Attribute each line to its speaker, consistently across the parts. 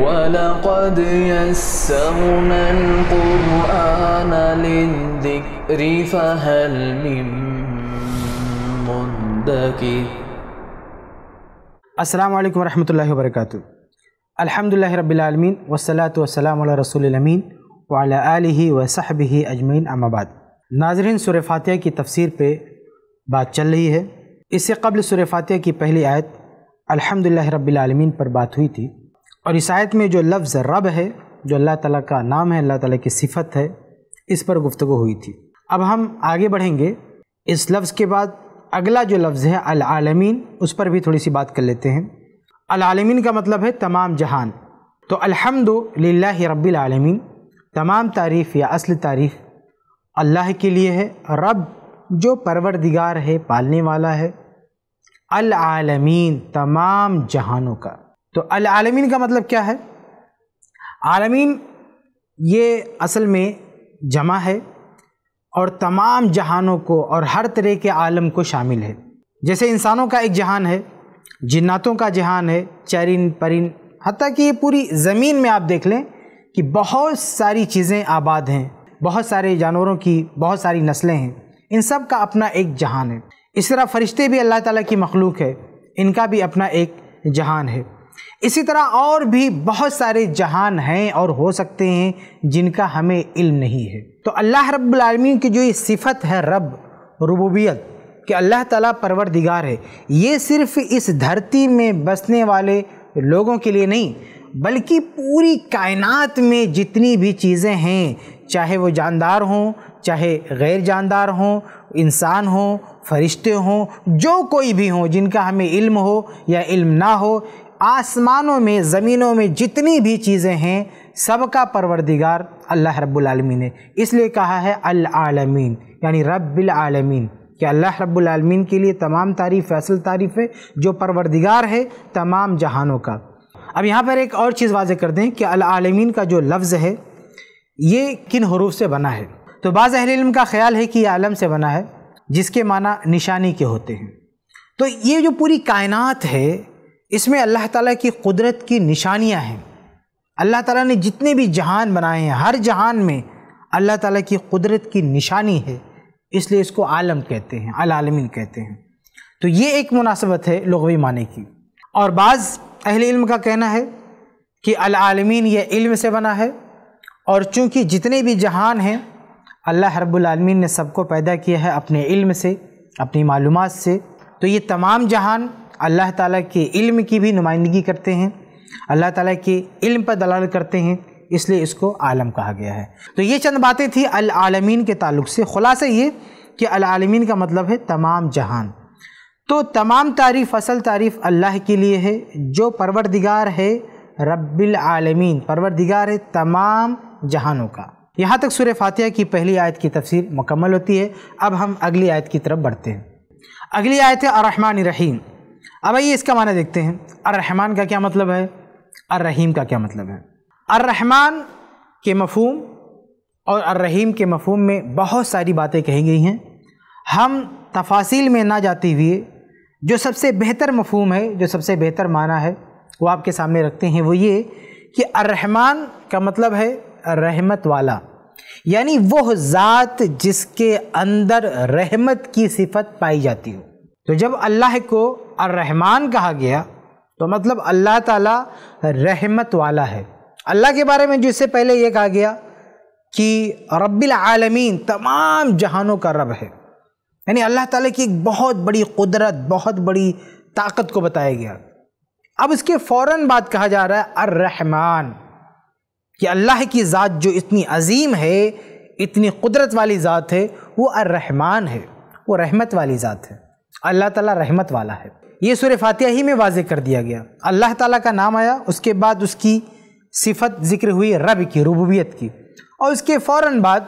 Speaker 1: ولقد يسرنا القرآن للذكر فهل من مدكر السلام عليكم ورحمة الله وبركاته الحمد لله رب العالمين والصلاة والسلام على رسول الأمين وعلى آله وصحبه أجمعين أما بعد ناظرين سور فاتحہ کی تفسیر پہ بات چل رہی ہے اس سے قبل سور فاتحہ کی پہلی آیت الحمد رب العالمين پر بات ہوئی تھی اور اس آیت میں جو لفظ رب ہے جو اللہ تعالیٰ کا نام ہے اللہ تعالیٰ کی صفت ہے اس پر گفتگو ہوئی تھی اب ہم آگے بڑھیں گے اس لفظ کے بعد اگلا جو لفظ ہے العالمین اس پر بھی تھوڑی سی بات کر لیتے ہیں العالمین کا مطلب ہے تمام جہان تو الحمد للہ رب العالمین تمام تعریف یا اصل تعریف اللہ کے لیے ہے رب جو پروردگار ہے پالنے والا ہے العالمین تمام جہانوں کا تو العالمین کا مطلب کیا ہے عالمین یہ اصل میں جمع ہے اور تمام جہانوں کو اور ہر طرح کے عالم کو شامل ہے جیسے انسانوں کا ایک جہان ہے جناتوں کا جہان ہے چرن پرن حتیٰ کہ یہ پوری زمین میں آپ دیکھ لیں کہ بہت ساری چیزیں آباد ہیں بہت سارے جانوروں کی بہت ساری نسلیں ہیں ان سب کا اپنا ایک جہان ہے اس طرح فرشتے بھی اللہ تعالیٰ کی مخلوق ہے ان کا بھی اپنا ایک جہان ہے اسی طرح اور بھی بہت سارے جہان ہیں اور ہو سکتے ہیں جن کا ہمیں علم نہیں ہے تو اللہ رب العالمین کی جو یہ صفت ہے رب ربوبیت کہ اللہ تعالیٰ پروردگار ہے یہ صرف اس دھرتی میں بسنے والے لوگوں کے لیے نہیں بلکہ پوری کائنات میں جتنی بھی چیزیں ہیں چاہے وہ جاندار ہوں چاہے غیر جاندار ہوں انسان ہوں فرشتے ہوں جو کوئی بھی ہوں جن کا ہمیں علم ہو یا علم نہ ہو آسمانوں میں زمینوں میں جتنی بھی چیزیں ہیں سب کا پروردگار اللہ رب العالمین نے اس لیے کہا ہے العالمین یعنی رب العالمین کہ اللہ رب العالمین کے لیے تمام تعریف اصل تعریف ہے جو پروردگار ہے تمام جہانوں کا اب یہاں پر ایک اور چیز واضح کر دیں کہ العالمین کا جو لفظ ہے یہ کن حروف سے بنا ہے تو بعض اہل علم کا خیال ہے کہ یہ عالم سے بنا ہے جس کے معنی نشانی کے ہوتے ہیں تو یہ جو پوری کائنات ہے اس میں اللہ تعالیٰ کی قدرت کی نشانیاں ہیں اللہ تعالیٰ نے جتنے بھی جہان بنائے ہیں ہر جہان میں اللہ تعالیٰ کی قدرت کی نشانی ہے اس لیے اس کو عالم کہتے ہیں العالمین کہتے ہیں تو یہ ایک مناسبت ہے لغوی معنی کی اور بعض اہل علم کا کہنا ہے کہ العالمین یہ علم سے بنا ہے اور چونکہ جتنے بھی جہان ہیں اللہ رب العالمین نے سب کو پیدا کیا ہے اپنے علم سے اپنی معلومات سے تو یہ تمام جہان اللہ تعالیٰ کے علم کی بھی نمائندگی کرتے ہیں اللہ تعالیٰ کے علم پر دلال کرتے ہیں اس لیے اس کو عالم کہا گیا ہے تو یہ چند باتیں تھیں العالمین کے تعلق سے خلاصہ یہ کہ العالمین کا مطلب ہے تمام جہان تو تمام تعریف اصل تعریف اللہ کے لیے ہے جو پروردگار ہے رب العالمین پروردگار ہے تمام جہانوں کا یہاں تک سورہ فاتحہ کی پہلی آیت کی تفسیر مکمل ہوتی ہے اب ہم اگلی آیت کی طرف بڑھتے ہیں اگلی آیت ہے الرحمن الرحیم اب آئیے اس کا معنی دیکھتے ہیں الرحمن کا کیا مطلب ہے الرحیم کا کیا مطلب ہے الرحمن کے مفہوم اور الرحیم کے مفہوم میں بہت ساری باتیں کہی گئی ہیں ہم تفاصیل میں نہ جاتے ہوئے جو سب سے بہتر مفہوم ہے جو سب سے بہتر معنی ہے وہ آپ کے سامنے رکھتے ہیں وہ یہ کہ الرحمن کا مطلب ہے رحمت والا یعنی وہ ذات جس کے اندر رحمت کی صفت پائی جاتی ہو تو جب اللہ کو الرحمن کہا گیا تو مطلب اللہ تعالیٰ رحمت والا ہے اللہ کے بارے میں جو اس سے پہلے یہ کہا گیا کہ رب العالمین تمام جہانوں کا رب ہے یعنی اللہ تعالیٰ کی ایک بہت بڑی قدرت بہت بڑی طاقت کو بتایا گیا اب اس کے فوراً بعد کہا جا رہا ہے الرحمن کہ اللہ کی ذات جو اتنی عظیم ہے اتنی قدرت والی ذات ہے وہ الرحمن ہے وہ رحمت والی ذات ہے اللہ تعالیٰ رحمت والا ہے یہ سور فاتحہ ہی میں واضح کر دیا گیا اللہ تعالیٰ کا نام آیا اس کے بعد اس کی صفت ذکر ہوئی رب کی ربوبیت کی اور اس کے فوراً بعد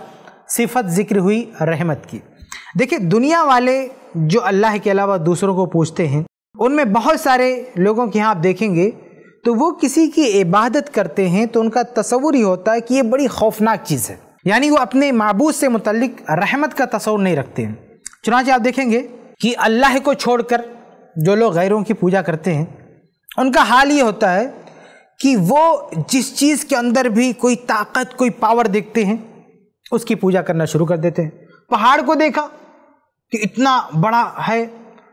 Speaker 1: صفت ذکر ہوئی رحمت کی دیکھیں دنیا والے جو اللہ کے علاوہ دوسروں کو پوچھتے ہیں ان میں بہت سارے لوگوں کے یہاں آپ دیکھیں گے تو وہ کسی کی عبادت کرتے ہیں تو ان کا تصور ہی ہوتا ہے کہ یہ بڑی خوفناک چیز ہے یعنی وہ اپنے معبود سے متعلق رحمت کا تصور نہیں رکھتے ہیں چنانچہ آپ دیکھیں گے کہ اللہ کو چھوڑ کر جو لوگ غیروں کی پوجا کرتے ہیں ان کا حال یہ ہوتا ہے کہ وہ جس چیز کے اندر بھی کوئی طاقت کوئی پاور دیکھتے ہیں اس کی پوجا کرنا شروع کر دیتے ہیں پہاڑ کو دیکھا کہ اتنا بڑا ہے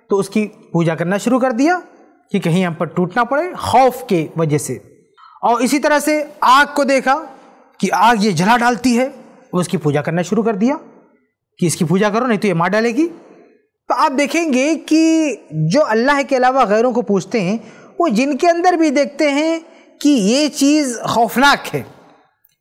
Speaker 1: تو اس کی پوجا کرنا شروع کر دیا کہ کہیں ہم پر ٹوٹنا پڑے خوف کے وجہ سے اور اسی طرح سے آگ کو دیکھا کہ آگ یہ جلا ڈالتی ہے اس کی پوجا کرنا شروع کر دیا کہ اس کی پوجا کرو نہیں تو یہ ماں ڈالے گی تو آپ دیکھیں گے کہ جو اللہ کے علاوہ غیروں کو پوچھتے ہیں وہ جن کے اندر بھی دیکھتے ہیں کہ یہ چیز خوفناک ہے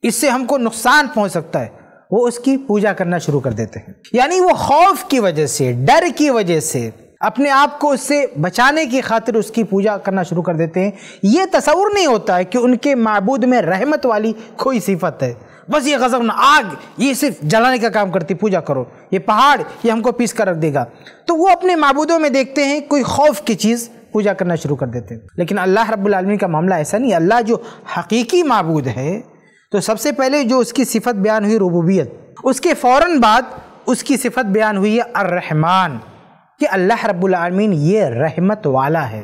Speaker 1: اس سے ہم کو نقصان پہنچ سکتا ہے وہ اس کی پوجا کرنا شروع کر دیتے ہیں یعنی وہ خوف کی وجہ سے ڈر کی وجہ سے اپنے آپ کو اس سے بچانے کی خاطر اس کی پوجا کرنا شروع کر دیتے ہیں یہ تصور نہیں ہوتا ہے کہ ان کے معبود میں رحمت والی کوئی صفت ہے بس یہ نہ آگ یہ صرف جلانے کا کام کرتی پوجا کرو یہ پہاڑ یہ ہم کو پیس کر رکھ دے گا تو وہ اپنے معبودوں میں دیکھتے ہیں کوئی خوف کی چیز پوجا کرنا شروع کر دیتے ہیں لیکن اللہ رب العالمین کا معاملہ ایسا نہیں اللہ جو حقیقی معبود ہے تو سب سے پہلے جو اس کی صفت بیان ہوئی ربوبیت اس کے فوراً بعد اس کی صفت بیان ہوئی ہے الرحمن کہ اللہ رب العالمین یہ رحمت والا ہے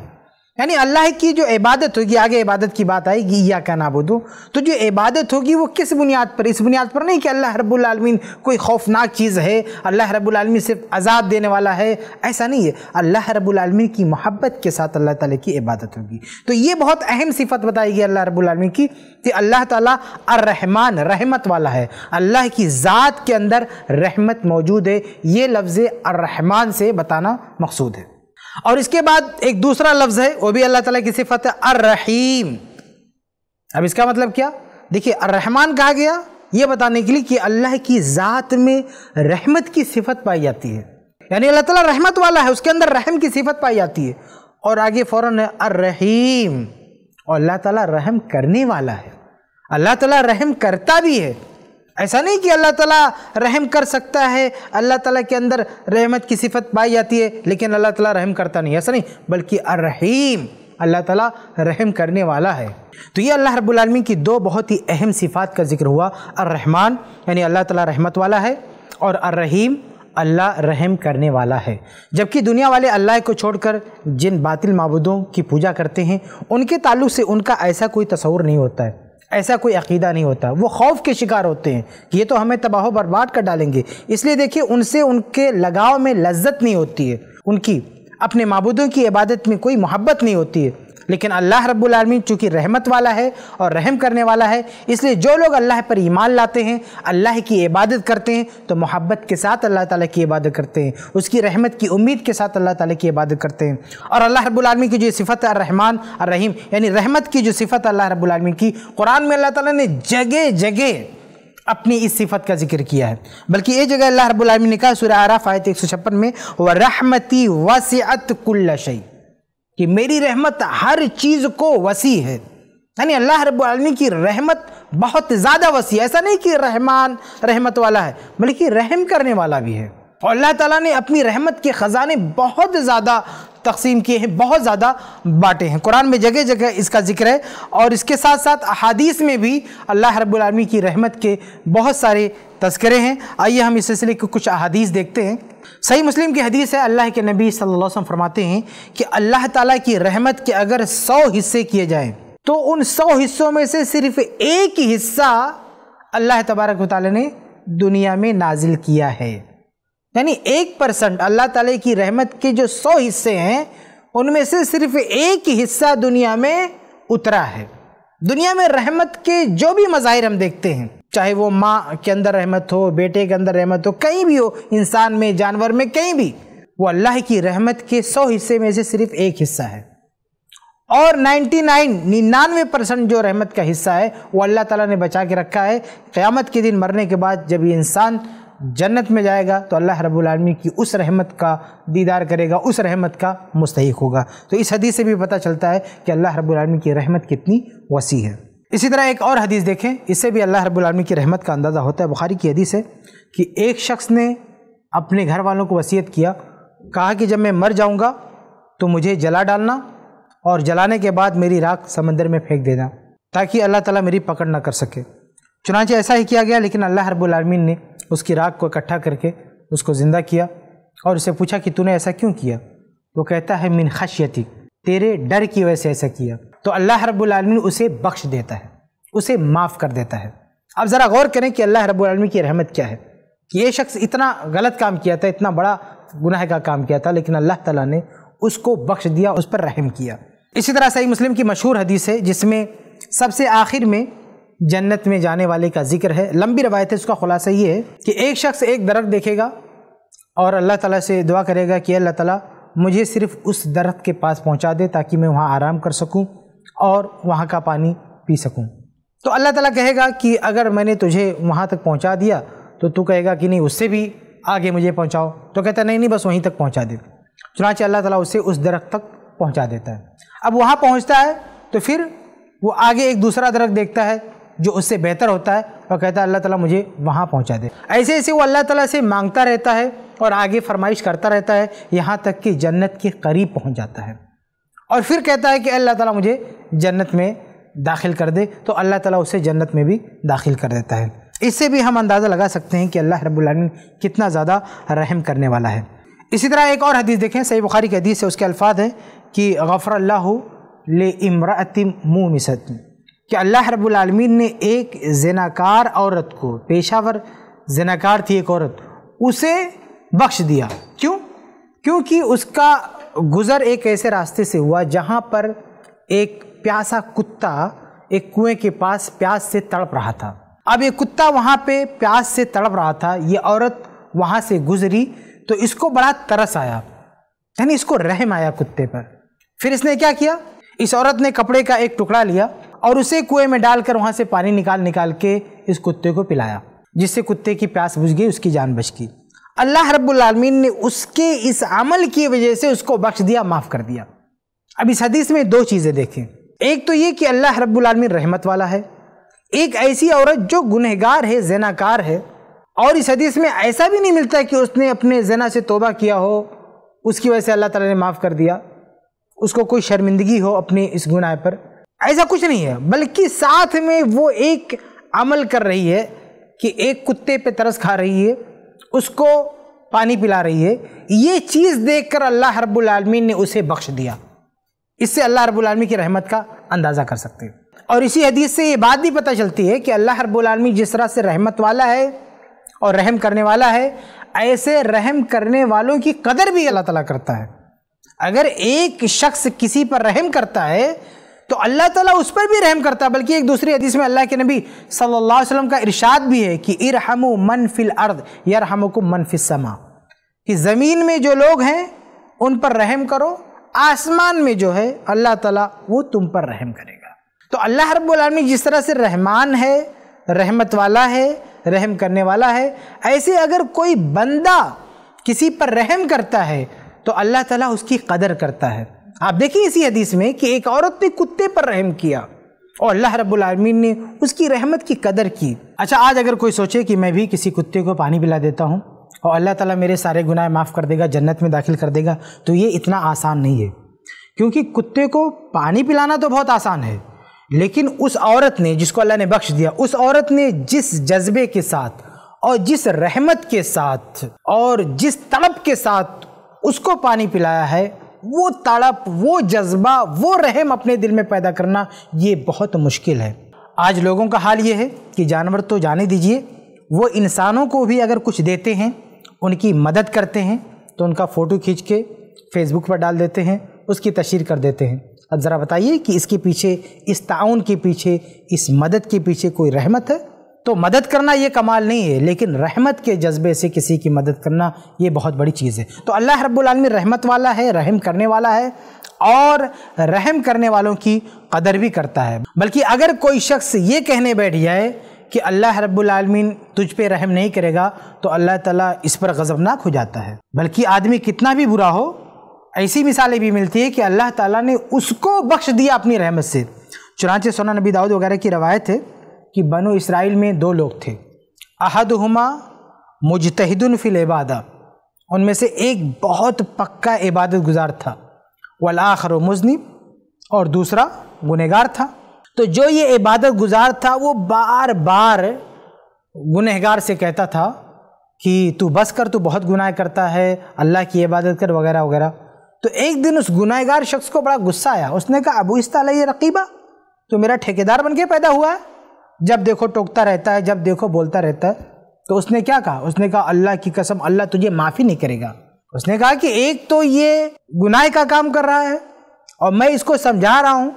Speaker 1: یعنی اللہ کی جو عبادت ہوگی آگے عبادت کی بات آئے گی یا کا نابودو تو جو عبادت ہوگی وہ کس بنیاد پر اس بنیاد پر نہیں کہ اللہ رب العالمین کوئی خوفناک چیز ہے اللہ رب العالمین صرف عذاب دینے والا ہے ایسا نہیں ہے اللہ رب العالمین کی محبت کے ساتھ اللہ تعالیٰ کی عبادت ہوگی تو یہ بہت اہم صفت بتائی گی اللہ رب العالمین کی کہ اللہ تعالیٰ الرحمن رحمت والا ہے اللہ کی ذات کے اندر رحمت موجود ہے یہ لفظ الرحمن سے بتانا مقصود ہے اور اس کے بعد ایک دوسرا لفظ ہے وہ بھی اللہ تعالیٰ کی صفت ہے الرحیم اب اس کا مطلب کیا دیکھیے الرحمن کہا گیا یہ بتانے کے لیے کہ اللہ کی ذات میں رحمت کی صفت پائی جاتی ہے یعنی اللہ تعالیٰ رحمت والا ہے اس کے اندر رحم کی صفت پائی جاتی ہے اور آگے فوراً ہے الرحیم اور اللہ تعالیٰ رحم کرنے والا ہے اللہ تعالیٰ رحم کرتا بھی ہے ایسا نہیں کہ اللہ تعالیٰ رحم کر سکتا ہے اللہ تعالیٰ کے اندر رحمت کی صفت پائی جاتی ہے لیکن اللہ تعالیٰ رحم کرتا نہیں ایسا نہیں بلکہ الرحیم اللہ تعالیٰ رحم کرنے والا ہے تو یہ اللہ رب العالمین کی دو بہت ہی اہم صفات کا ذکر ہوا الرحمن یعنی اللہ تعالیٰ رحمت والا ہے اور الرحیم اللہ رحم کرنے والا ہے جبکہ دنیا والے اللہ کو چھوڑ کر جن باطل معبودوں کی پوجا کرتے ہیں ان کے تعلق سے ان کا ایسا کوئی تصور نہیں ہوتا ہے ایسا کوئی عقیدہ نہیں ہوتا وہ خوف کے شکار ہوتے ہیں یہ تو ہمیں تباہ و برباد کر ڈالیں گے اس لیے دیکھیے ان سے ان کے لگاؤ میں لذت نہیں ہوتی ہے ان کی اپنے معبودوں کی عبادت میں کوئی محبت نہیں ہوتی ہے لیکن اللہ رب العالمین چونکہ رحمت والا ہے اور رحم کرنے والا ہے اس لیے جو لوگ اللہ پر ایمان لاتے ہیں اللہ کی عبادت کرتے ہیں تو محبت کے ساتھ اللہ تعالیٰ کی عبادت کرتے ہیں اس کی رحمت کی امید کے ساتھ اللہ تعالیٰ کی عبادت کرتے ہیں اور اللہ رب العالمین کی جو صفت الرحمن الرحیم یعنی رحمت کی جو صفت اللہ رب العالمین کی قرآن میں اللہ تعالیٰ نے جگہ جگہ اپنی اس صفت کا ذکر کیا ہے بلکہ یہ جگہ اللہ رب العالمین نے کہا سورہ عراف آیت 156 میں وَرَحْمَتِ وَسِعَتْ كُلَّ شَيْءٍ کہ میری رحمت ہر چیز کو وسیع ہے یعنی اللہ رب العالمی کی رحمت بہت زیادہ وسیع ہے ایسا نہیں کہ رحمان رحمت والا ہے بلکہ رحم کرنے والا بھی ہے اور اللہ تعالیٰ نے اپنی رحمت کے خزانے بہت زیادہ تقسیم کیے ہیں بہت زیادہ بانٹے ہیں قرآن میں جگہ جگہ اس کا ذکر ہے اور اس کے ساتھ ساتھ احادیث میں بھی اللہ رب العالمی کی رحمت کے بہت سارے تذکرے ہیں آئیے ہم اس سلسلے کی کچھ احادیث دیکھتے ہیں صحیح مسلم کی حدیث ہے اللہ کے نبی صلی اللہ علیہ وسلم فرماتے ہیں کہ اللہ تعالیٰ کی رحمت کے اگر سو حصے کیے جائیں تو ان سو حصوں میں سے صرف ایک حصہ اللہ تبارک و تعالیٰ نے دنیا میں نازل کیا ہے یعنی ایک پرسنٹ اللہ تعالیٰ کی رحمت کے جو سو حصے ہیں ان میں سے صرف ایک حصہ دنیا میں اترا ہے دنیا میں رحمت کے جو بھی مظاہر ہم دیکھتے ہیں چاہے وہ ماں کے اندر رحمت ہو بیٹے کے اندر رحمت ہو کہیں بھی ہو انسان میں جانور میں کہیں بھی وہ اللہ کی رحمت کے سو حصے میں سے صرف ایک حصہ ہے اور نائنٹی نائن ننانوے پرسنٹ جو رحمت کا حصہ ہے وہ اللہ تعالیٰ نے بچا کے رکھا ہے قیامت کے دن مرنے کے بعد جب یہ انسان جنت میں جائے گا تو اللہ رب العالمی کی اس رحمت کا دیدار کرے گا اس رحمت کا مستحق ہوگا تو اس حدیث سے بھی پتہ چلتا ہے کہ اللہ رب العالمی کی رحمت کتنی وسیع ہے اسی طرح ایک اور حدیث دیکھیں اس سے بھی اللہ رب العالمین کی رحمت کا اندازہ ہوتا ہے بخاری کی حدیث ہے کہ ایک شخص نے اپنے گھر والوں کو وصیت کیا کہا کہ جب میں مر جاؤں گا تو مجھے جلا ڈالنا اور جلانے کے بعد میری راکھ سمندر میں پھینک دینا تاکہ اللہ تعالیٰ میری پکڑ نہ کر سکے چنانچہ ایسا ہی کیا گیا لیکن اللہ رب العالمین نے اس کی راکھ کو اکٹھا کر کے اس کو زندہ کیا اور اسے پوچھا کہ تو نے ایسا کیوں کیا وہ کہتا ہے من خشیتی تیرے ڈر کی وجہ سے ایسا کیا تو اللہ رب العالمین اسے بخش دیتا ہے اسے معاف کر دیتا ہے اب ذرا غور کریں کہ اللہ رب العالمین کی رحمت کیا ہے کہ یہ شخص اتنا غلط کام کیا تھا اتنا بڑا گناہ کا کام کیا تھا لیکن اللہ تعالیٰ نے اس کو بخش دیا اس پر رحم کیا اسی طرح صحیح مسلم کی مشہور حدیث ہے جس میں سب سے آخر میں جنت میں جانے والے کا ذکر ہے لمبی روایت ہے اس کا خلاصہ یہ ہے کہ ایک شخص ایک درخت دیکھے گا اور اللہ تعالیٰ سے دعا کرے گا کہ اللہ تعالیٰ مجھے صرف اس درخت کے پاس پہنچا دے تاکہ میں وہاں آرام کر سکوں اور وہاں کا پانی پی سکوں تو اللہ تعالیٰ کہے گا کہ اگر میں نے تجھے وہاں تک پہنچا دیا تو تو کہے گا کہ نہیں اس سے بھی آگے مجھے پہنچاؤ تو کہتا ہے نہیں نہیں بس وہیں تک پہنچا دے چنانچہ اللہ تعالیٰ اسے اس درخت تک پہنچا دیتا ہے اب وہاں پہنچتا ہے تو پھر وہ آگے ایک دوسرا درخت دیکھتا ہے جو اس سے بہتر ہوتا ہے اور کہتا ہے اللہ تعالیٰ مجھے وہاں پہنچا دے ایسے ایسے وہ اللہ تعالیٰ سے مانگتا رہتا ہے اور آگے فرمائش کرتا رہتا ہے یہاں تک کہ جنت کے قریب پہنچ جاتا ہے اور پھر کہتا ہے کہ اللہ تعالیٰ مجھے جنت میں داخل کر دے تو اللہ تعالیٰ اسے جنت میں بھی داخل کر دیتا ہے اس سے بھی ہم اندازہ لگا سکتے ہیں کہ اللہ رب العالمین کتنا زیادہ رحم کرنے والا ہے اسی طرح ایک اور حدیث دیکھیں صحیح بخاری کی حدیث سے اس کے الفاظ ہیں کہ غفر اللہ لے لمرا مومست کہ اللہ رب العالمین نے ایک زناکار عورت کو پیشہ ور تھی ایک عورت اسے بخش دیا کیوں کیونکہ اس کا گزر ایک ایسے راستے سے ہوا جہاں پر ایک پیاسا کتا ایک کنویں کے پاس پیاس سے تڑپ رہا تھا اب یہ کتا وہاں پہ پیاس سے تڑپ رہا تھا یہ عورت وہاں سے گزری تو اس کو بڑا ترس آیا یعنی اس کو رحم آیا کتے پر پھر اس نے کیا کیا اس عورت نے کپڑے کا ایک ٹکڑا لیا اور اسے کنویں میں ڈال کر وہاں سے پانی نکال نکال کے اس کتے کو پلایا جس سے کتے کی پیاس بجھ گئی اس کی جان بچ گئی اللہ رب العالمین نے اس کے اس عمل کی وجہ سے اس کو بخش دیا معاف کر دیا اب اس حدیث میں دو چیزیں دیکھیں ایک تو یہ کہ اللہ رب العالمین رحمت والا ہے ایک ایسی عورت جو گنہگار ہے زناکار ہے اور اس حدیث میں ایسا بھی نہیں ملتا کہ اس نے اپنے زنا سے توبہ کیا ہو اس کی وجہ سے اللہ تعالیٰ نے معاف کر دیا اس کو کوئی شرمندگی ہو اپنے اس گناہ پر ایسا کچھ نہیں ہے بلکہ ساتھ میں وہ ایک عمل کر رہی ہے کہ ایک کتے پہ ترس کھا رہی ہے اس کو پانی پلا رہی ہے یہ چیز دیکھ کر اللہ رب العالمین نے اسے بخش دیا اس سے اللہ رب العالمین کی رحمت کا اندازہ کر سکتے ہیں اور اسی حدیث سے یہ بات بھی پتہ چلتی ہے کہ اللہ رب العالمین جس طرح سے رحمت والا ہے اور رحم کرنے والا ہے ایسے رحم کرنے والوں کی قدر بھی اللہ تعالیٰ کرتا ہے اگر ایک شخص کسی پر رحم کرتا ہے تو اللہ تعالیٰ اس پر بھی رحم کرتا ہے بلکہ ایک دوسری حدیث میں اللہ کے نبی صلی اللہ علیہ وسلم کا ارشاد بھی ہے کہ ارحم من فی الارض ارد من فی السما کہ زمین میں جو لوگ ہیں ان پر رحم کرو آسمان میں جو ہے اللہ تعالیٰ وہ تم پر رحم کرے گا تو اللہ رب العالمی جس طرح سے رحمان ہے رحمت والا ہے رحم کرنے والا ہے ایسے اگر کوئی بندہ کسی پر رحم کرتا ہے تو اللہ تعالیٰ اس کی قدر کرتا ہے آپ دیکھیں اسی حدیث میں کہ ایک عورت نے کتے پر رحم کیا اور اللہ رب العالمین نے اس کی رحمت کی قدر کی اچھا آج اگر کوئی سوچے کہ میں بھی کسی کتے کو پانی پلا دیتا ہوں اور اللہ تعالیٰ میرے سارے گناہ معاف کر دے گا جنت میں داخل کر دے گا تو یہ اتنا آسان نہیں ہے کیونکہ کتے کو پانی پلانا تو بہت آسان ہے لیکن اس عورت نے جس کو اللہ نے بخش دیا اس عورت نے جس جذبے کے ساتھ اور جس رحمت کے ساتھ اور جس طلب کے ساتھ اس کو پانی پلایا ہے وہ تڑپ وہ جذبہ وہ رحم اپنے دل میں پیدا کرنا یہ بہت مشکل ہے آج لوگوں کا حال یہ ہے کہ جانور تو جانے دیجیے وہ انسانوں کو بھی اگر کچھ دیتے ہیں ان کی مدد کرتے ہیں تو ان کا فوٹو کھینچ کے فیس بک پر ڈال دیتے ہیں اس کی تشہیر کر دیتے ہیں اب ذرا بتائیے کہ اس کے پیچھے اس تعاون کے پیچھے اس مدد کے پیچھے کوئی رحمت ہے تو مدد کرنا یہ کمال نہیں ہے لیکن رحمت کے جذبے سے کسی کی مدد کرنا یہ بہت بڑی چیز ہے تو اللہ رب العالمین رحمت والا ہے رحم کرنے والا ہے اور رحم کرنے والوں کی قدر بھی کرتا ہے بلکہ اگر کوئی شخص یہ کہنے بیٹھ جائے کہ اللہ رب العالمین تجھ پہ رحم نہیں کرے گا تو اللہ تعالیٰ اس پر غضبناک ہو جاتا ہے بلکہ آدمی کتنا بھی برا ہو ایسی مثالیں بھی ملتی ہے کہ اللہ تعالیٰ نے اس کو بخش دیا اپنی رحمت سے چنانچہ سونا نبی داؤد وغیرہ کی روایت ہے کہ بنو اسرائیل میں دو لوگ تھے احدہما ہما مجت الفی العبادہ ان میں سے ایک بہت پکا عبادت گزار تھا والآخر و مذنب اور دوسرا گنہگار تھا تو جو یہ عبادت گزار تھا وہ بار بار گنہگار سے کہتا تھا کہ تو بس کر تو بہت گناہ کرتا ہے اللہ کی عبادت کر وغیرہ وغیرہ تو ایک دن اس گناہ گار شخص کو بڑا غصہ آیا اس نے کہا ابو استعلیہ رقیبہ تو میرا ٹھیکیدار بن کے پیدا ہوا ہے جب دیکھو ٹوکتا رہتا ہے جب دیکھو بولتا رہتا ہے تو اس نے کیا کہا اس نے کہا اللہ کی قسم اللہ تجھے معافی نہیں کرے گا اس نے کہا کہ ایک تو یہ گناہ کا کام کر رہا ہے اور میں اس کو سمجھا رہا ہوں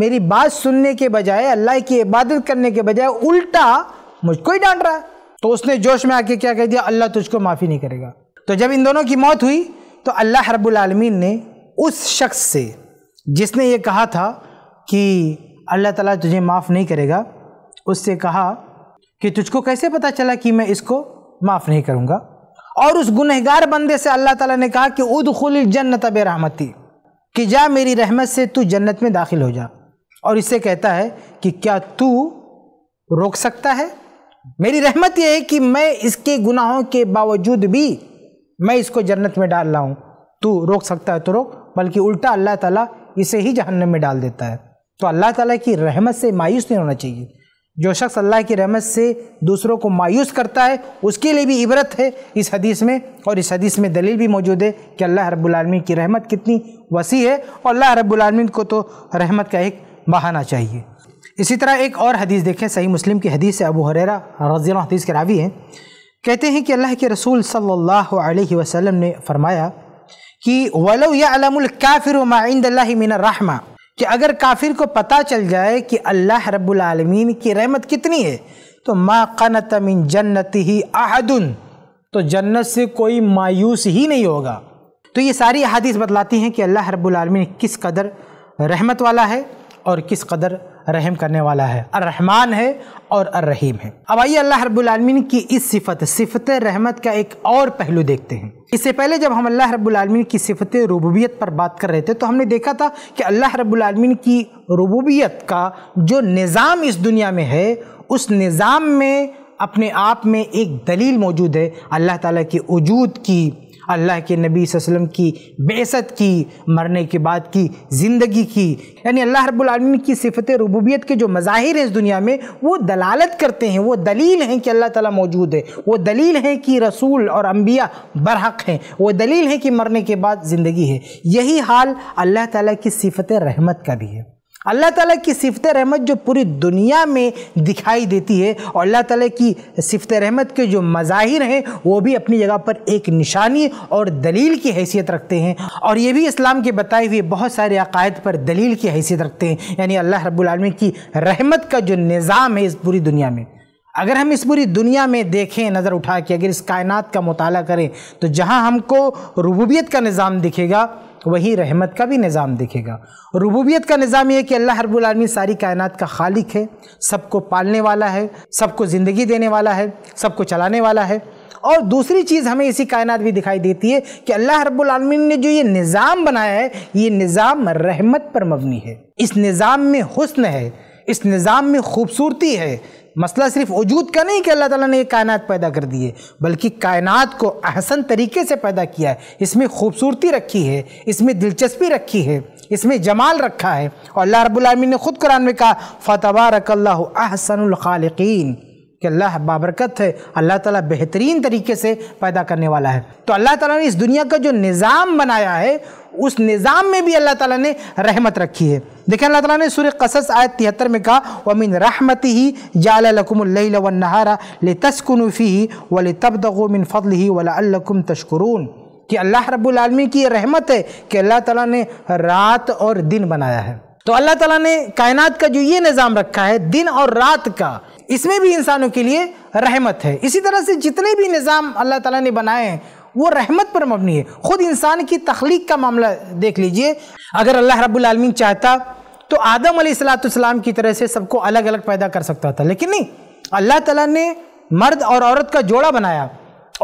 Speaker 1: میری بات سننے کے بجائے اللہ کی عبادت کرنے کے بجائے الٹا مجھ کو ہی ڈانڈ رہا ہے تو اس نے جوش میں آ کے کیا کہہ دیا اللہ تجھ کو معافی نہیں کرے گا تو جب ان دونوں کی موت ہوئی تو اللہ رب العالمین نے اس شخص سے جس نے یہ کہا تھا کہ اللہ تعالیٰ تجھے معاف نہیں کرے گا اس سے کہا کہ تجھ کو کیسے پتا چلا کہ میں اس کو معاف نہیں کروں گا اور اس گنہگار بندے سے اللہ تعالیٰ نے کہا کہ ادخل الجنت بے رحمتی کہ جا میری رحمت سے تو جنت میں داخل ہو جا اور اس سے کہتا ہے کہ کیا تو روک سکتا ہے میری رحمت یہ ہے کہ میں اس کے گناہوں کے باوجود بھی میں اس کو جنت میں ڈال رہا ہوں تو روک سکتا ہے تو روک بلکہ الٹا اللہ تعالیٰ اسے ہی جہنم میں ڈال دیتا ہے تو اللہ تعالیٰ کی رحمت سے مایوس نہیں ہونا چاہیے جو شخص اللہ کی رحمت سے دوسروں کو مایوس کرتا ہے اس کے لیے بھی عبرت ہے اس حدیث میں اور اس حدیث میں دلیل بھی موجود ہے کہ اللہ رب العالمین کی رحمت کتنی وسیع ہے اور اللہ رب العالمین کو تو رحمت کا ایک بہانہ چاہیے اسی طرح ایک اور حدیث دیکھیں صحیح مسلم کی حدیث سے ابو حریرہ رضی اللہ حدیث کے راوی ہیں کہتے ہیں کہ اللہ کے رسول صلی اللہ علیہ وسلم نے فرمایا کہ وَلَوْ يَعْلَمُ الْكَافِرُ مَا عِنْدَ اللَّهِ مِنَ الرَّحْمَةِ کہ اگر کافر کو پتہ چل جائے کہ اللہ رب العالمین کی رحمت کتنی ہے تو ما من جنت ہی احدن تو جنت سے کوئی مایوس ہی نہیں ہوگا تو یہ ساری احادیث بتلاتی ہیں کہ اللہ رب العالمین کس قدر رحمت والا ہے اور کس قدر رحم کرنے والا ہے الرحمن ہے اور الرحیم ہے اب آئیے اللہ رب العالمین کی اس صفت صفت رحمت کا ایک اور پہلو دیکھتے ہیں اس سے پہلے جب ہم اللہ رب العالمین کی صفت ربوبیت پر بات کر رہے تھے تو ہم نے دیکھا تھا کہ اللہ رب العالمین کی ربوبیت کا جو نظام اس دنیا میں ہے اس نظام میں اپنے آپ میں ایک دلیل موجود ہے اللہ تعالیٰ کی وجود کی اللہ کے نبی صلی اللہ علیہ وسلم کی بیست کی مرنے کے بعد کی زندگی کی یعنی اللہ رب العالمین کی صفت ربوبیت کے جو مظاہر ہیں اس دنیا میں وہ دلالت کرتے ہیں وہ دلیل ہیں کہ اللہ تعالیٰ موجود ہے وہ دلیل ہیں کہ رسول اور انبیاء برحق ہیں وہ دلیل ہیں کہ مرنے کے بعد زندگی ہے یہی حال اللہ تعالیٰ کی صفت رحمت کا بھی ہے اللہ تعالیٰ کی صفت رحمت جو پوری دنیا میں دکھائی دیتی ہے اور اللہ تعالیٰ کی صفت رحمت کے جو مظاہر ہیں وہ بھی اپنی جگہ پر ایک نشانی اور دلیل کی حیثیت رکھتے ہیں اور یہ بھی اسلام کے بتائے ہوئے بہت سارے عقائد پر دلیل کی حیثیت رکھتے ہیں یعنی اللہ رب العالمین کی رحمت کا جو نظام ہے اس پوری دنیا میں اگر ہم اس پوری دنیا میں دیکھیں نظر اٹھا کے اگر اس کائنات کا مطالعہ کریں تو جہاں ہم کو ربوبیت کا نظام دکھے گا تو وہی رحمت کا بھی نظام دکھے گا ربوبیت کا نظام یہ ہے کہ اللہ رب العالمی ساری کائنات کا خالق ہے سب کو پالنے والا ہے سب کو زندگی دینے والا ہے سب کو چلانے والا ہے اور دوسری چیز ہمیں اسی کائنات بھی دکھائی دیتی ہے کہ اللہ رب العالمین نے جو یہ نظام بنایا ہے یہ نظام رحمت پر مبنی ہے اس نظام میں حسن ہے اس نظام میں خوبصورتی ہے مسئلہ صرف وجود کا نہیں کہ اللہ تعالیٰ نے یہ کائنات پیدا کر ہے بلکہ کائنات کو احسن طریقے سے پیدا کیا ہے اس میں خوبصورتی رکھی ہے اس میں دلچسپی رکھی ہے اس میں جمال رکھا ہے اور اللہ رب العالمین نے خود قرآن میں کہا فتبارک اللہ احسن الخالقین کہ اللہ بابرکت ہے اللہ تعالیٰ بہترین طریقے سے پیدا کرنے والا ہے تو اللہ تعالیٰ نے اس دنیا کا جو نظام بنایا ہے اس نظام میں بھی اللہ تعالیٰ نے رحمت رکھی ہے دیکھیں اللہ تعالیٰ نے سورہ قصص آیت تہتر میں کہا وَمِن رَحْمَتِهِ جَعَلَ لَكُمُ اللَّيْلَ وَالنَّهَارَ لِتَسْكُنُوا فِيهِ وَلِتَبْدَغُوا مِن فَضْلِهِ وَلَعَلَّكُمْ تَشْكُرُونَ کہ اللہ رب العالمین کی یہ رحمت ہے کہ اللہ تعالیٰ نے رات اور دن بنایا ہے تو اللہ تعالیٰ نے کائنات کا جو یہ نظام رکھا ہے دن اور رات کا اس میں بھی انسانوں کے لیے رحمت ہے اسی طرح سے جتنے بھی نظام اللہ تعالیٰ نے بنائے ہیں وہ رحمت پر مبنی ہے خود انسان کی تخلیق کا معاملہ دیکھ لیجئے اگر اللہ رب العالمین چاہتا تو آدم علیہ السلام کی طرح سے سب کو الگ الگ پیدا کر سکتا تھا لیکن نہیں اللہ تعالیٰ نے مرد اور عورت کا جوڑا بنایا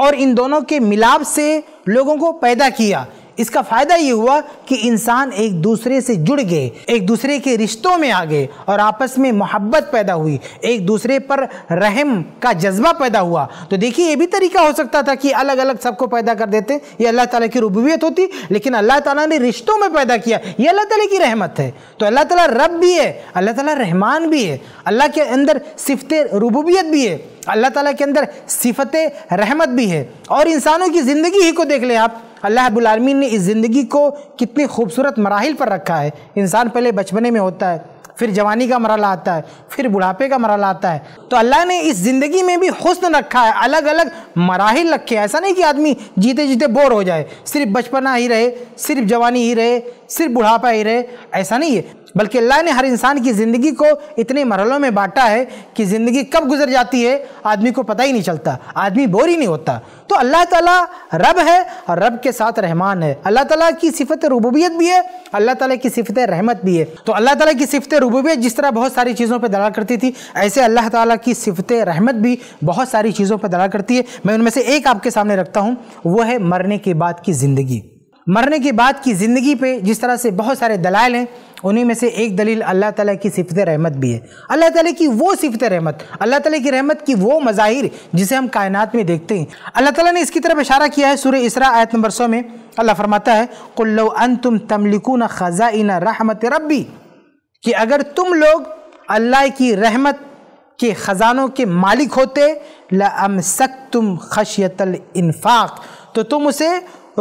Speaker 1: اور ان دونوں کے ملاب سے لوگوں کو پیدا کیا اس کا فائدہ یہ ہوا کہ انسان ایک دوسرے سے جڑ گئے ایک دوسرے کے رشتوں میں آ گئے اور آپس میں محبت پیدا ہوئی ایک دوسرے پر رحم کا جذبہ پیدا ہوا تو دیکھیے یہ بھی طریقہ ہو سکتا تھا کہ الگ الگ سب کو پیدا کر دیتے یہ اللہ تعالیٰ کی ربویت ہوتی لیکن اللہ تعالیٰ نے رشتوں میں پیدا کیا یہ اللہ تعالیٰ کی رحمت ہے تو اللہ تعالیٰ رب بھی ہے اللہ تعالیٰ رحمان بھی ہے اللہ کے اندر صفت ربویت بھی ہے اللہ تعالیٰ کے اندر صفت رحمت بھی ہے اور انسانوں کی زندگی ہی کو دیکھ لیں آپ اللہ العالمین نے اس زندگی کو کتنے خوبصورت مراحل پر رکھا ہے انسان پہلے بچپنے میں ہوتا ہے پھر جوانی کا مرحلہ آتا ہے پھر بڑھاپے کا مرحلہ آتا ہے تو اللہ نے اس زندگی میں بھی حسن رکھا ہے الگ الگ مراحل رکھے ایسا نہیں کہ آدمی جیتے جیتے بور ہو جائے صرف بچپنا ہی رہے صرف جوانی ہی رہے صرف بڑھاپا ہی رہے ایسا نہیں ہے بلکہ اللہ نے ہر انسان کی زندگی کو اتنے مرحلوں میں بانٹا ہے کہ زندگی کب گزر جاتی ہے آدمی کو پتہ ہی نہیں چلتا آدمی بور ہی نہیں ہوتا تو اللہ تعالیٰ رب ہے اور رب کے ساتھ رحمان ہے اللہ تعالیٰ کی صفت ربوبیت بھی ہے اللہ تعالیٰ کی صفت رحمت بھی ہے تو اللہ تعالیٰ کی صفت ربوبیت جس طرح بہت ساری چیزوں پہ دلال کرتی تھی ایسے اللہ تعالیٰ کی صفت رحمت بھی بہت ساری چیزوں پہ دلال کرتی ہے میں ان میں سے ایک آپ کے سامنے رکھتا ہوں وہ ہے مرنے کے بعد کی زندگی مرنے کے بعد کی زندگی پہ جس طرح سے بہت سارے دلائل ہیں انہیں میں سے ایک دلیل اللہ تعالیٰ کی صفت رحمت بھی ہے اللہ تعالیٰ کی وہ صفت رحمت اللہ تعالیٰ کی رحمت کی وہ مظاہر جسے ہم کائنات میں دیکھتے ہیں اللہ تعالیٰ نے اس کی طرف اشارہ کیا ہے سر اسرا نمبر سو میں اللہ فرماتا ہے کلو ان تم تملکون خزائن رحمت ربی کہ اگر تم لوگ اللہ کی رحمت کے خزانوں کے مالک ہوتے تو تم اسے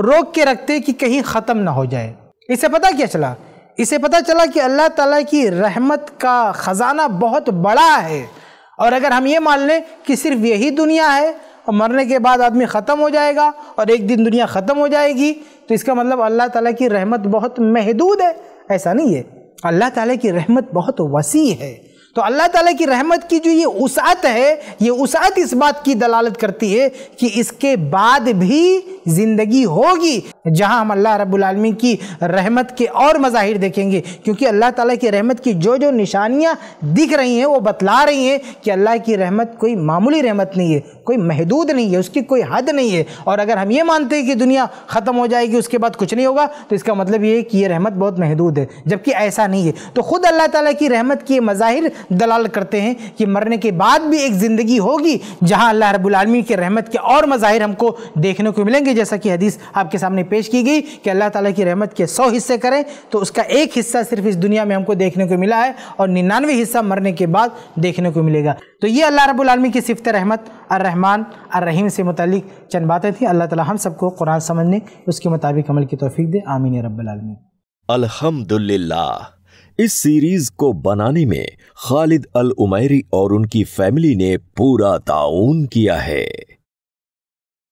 Speaker 1: روک کے رکھتے کہ کہیں ختم نہ ہو جائے اسے پتہ کیا چلا اسے پتہ چلا کہ اللہ تعالیٰ کی رحمت کا خزانہ بہت بڑا ہے اور اگر ہم یہ مان لیں کہ صرف یہی دنیا ہے اور مرنے کے بعد آدمی ختم ہو جائے گا اور ایک دن دنیا ختم ہو جائے گی تو اس کا مطلب اللہ تعالیٰ کی رحمت بہت محدود ہے ایسا نہیں ہے اللہ تعالیٰ کی رحمت بہت وسیع ہے تو اللہ تعالیٰ کی رحمت کی جو یہ وسعت ہے یہ وسعت اس بات کی دلالت کرتی ہے کہ اس کے بعد بھی زندگی ہوگی جہاں ہم اللہ رب العالمین کی رحمت کے اور مظاہر دیکھیں گے کیونکہ اللہ تعالیٰ کی رحمت کی جو جو نشانیاں دکھ رہی ہیں وہ بتلا رہی ہیں کہ اللہ کی رحمت کوئی معمولی رحمت نہیں ہے کوئی محدود نہیں ہے اس کی کوئی حد نہیں ہے اور اگر ہم یہ مانتے ہیں کہ دنیا ختم ہو جائے گی اس کے بعد کچھ نہیں ہوگا تو اس کا مطلب یہ ہے کہ یہ رحمت بہت محدود ہے جبکہ ایسا نہیں ہے تو خود اللہ تعالیٰ کی رحمت کی مظاہر دلال کرتے ہیں کہ مرنے کے بعد بھی ایک زندگی ہوگی جہاں اللہ رب العالمین کے رحمت کے اور مظاہر ہم کو دیکھنے کو ملیں گے جیسا کہ حدیث آپ کے سامنے پیش کی گئی کہ اللہ تعالیٰ کی رحمت کے سو حصے کریں تو اس کا ایک حصہ صرف اس دنیا میں ہم کو دیکھنے کو ملا ہے اور ننانوے حصہ مرنے کے بعد دیکھنے کو ملے گا تو یہ اللہ رب العالمین کی صفت رحمت الرحمن الرحیم سے متعلق چند باتیں تھیں اللہ تعالیٰ ہم سب کو قرآن سمجھنے اس کے مطابق عمل کی توفیق دے آمین رب العالمین الحمدللہ اس سیریز کو بنانے میں خالد العمیری اور ان کی فیملی نے پورا تعاون کیا ہے